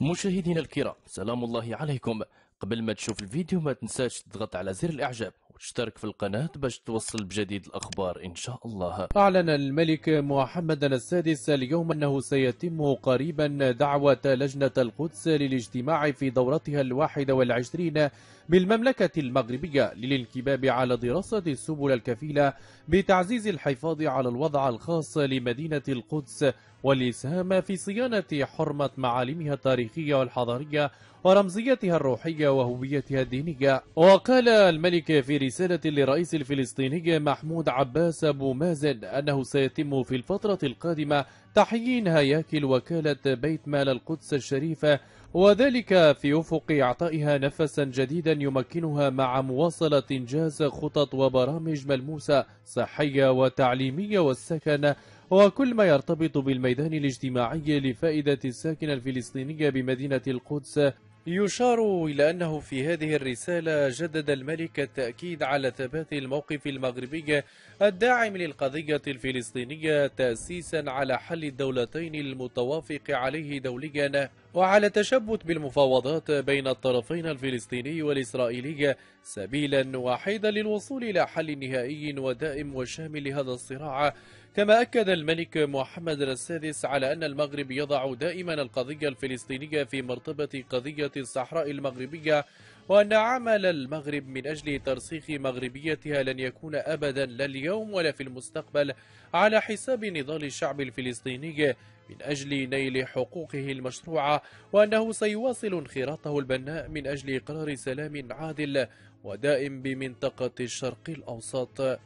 مشاهدينا الكرام سلام الله عليكم قبل ما تشوف الفيديو ما تنساش تضغط على زر الاعجاب وتشترك في القناة باش توصل بجديد الأخبار إن شاء الله أعلن الملك محمد السادس اليوم أنه سيتم قريبا دعوة لجنة القدس للاجتماع في دورتها الواحد والعشرين بالمملكة المغربية للانكباب على دراسة السبل الكفيلة بتعزيز الحفاظ على الوضع الخاص لمدينة القدس واللي ساهم في صيانة حرمة معالمها التاريخية والحضارية ورمزيتها الروحية وهويتها الدينية وقال الملك في رسالة للرئيس الفلسطيني محمود عباس أبو مازن أنه سيتم في الفترة القادمة تحيين هياكل وكالة بيت مال القدس الشريفة وذلك في أفق إعطائها نفسا جديدا يمكنها مع مواصلة إنجاز خطط وبرامج ملموسة صحية وتعليمية والسكن وكل ما يرتبط بالميدان الاجتماعي لفائدة الساكنة الفلسطينية بمدينة القدس يشار إلى أنه في هذه الرسالة جدد الملك التأكيد على ثبات الموقف المغربي الداعم للقضية الفلسطينية تأسيسا على حل الدولتين المتوافق عليه دوليا وعلى التشبث بالمفاوضات بين الطرفين الفلسطيني والإسرائيلي سبيلا واحدا للوصول إلى حل نهائي ودائم وشامل لهذا الصراع كما أكد الملك محمد السادس على أن المغرب يضع دائما القضية الفلسطينية في مرتبة قضية الصحراء المغربية وأن عمل المغرب من أجل ترسيخ مغربيتها لن يكون أبدا لا اليوم ولا في المستقبل على حساب نضال الشعب الفلسطيني من أجل نيل حقوقه المشروعة وأنه سيواصل انخراطه البناء من أجل إقرار سلام عادل ودائم بمنطقة الشرق الأوسط